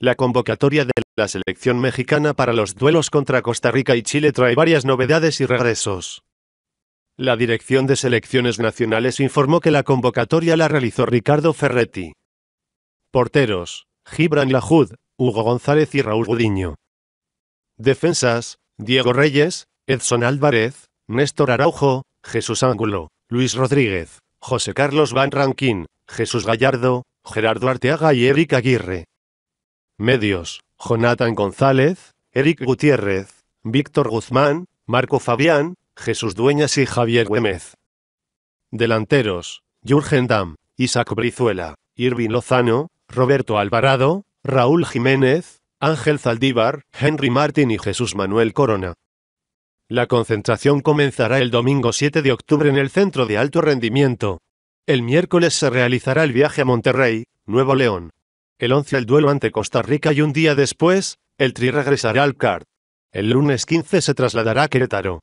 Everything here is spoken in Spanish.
La convocatoria de la selección mexicana para los duelos contra Costa Rica y Chile trae varias novedades y regresos. La Dirección de Selecciones Nacionales informó que la convocatoria la realizó Ricardo Ferretti. Porteros, Gibran Lajud, Hugo González y Raúl Gudiño. Defensas, Diego Reyes, Edson Álvarez, Néstor Araujo, Jesús Ángulo, Luis Rodríguez, José Carlos Van Rankin, Jesús Gallardo, Gerardo Arteaga y Erika Aguirre. Medios, Jonathan González, Eric Gutiérrez, Víctor Guzmán, Marco Fabián, Jesús Dueñas y Javier Güemez. Delanteros, Jürgen Damm, Isaac Brizuela, Irvin Lozano, Roberto Alvarado, Raúl Jiménez, Ángel Zaldívar, Henry Martín y Jesús Manuel Corona. La concentración comenzará el domingo 7 de octubre en el Centro de Alto Rendimiento. El miércoles se realizará el viaje a Monterrey, Nuevo León, el 11 el duelo ante Costa Rica y un día después, el Tri regresará al CART. El lunes 15 se trasladará a Querétaro.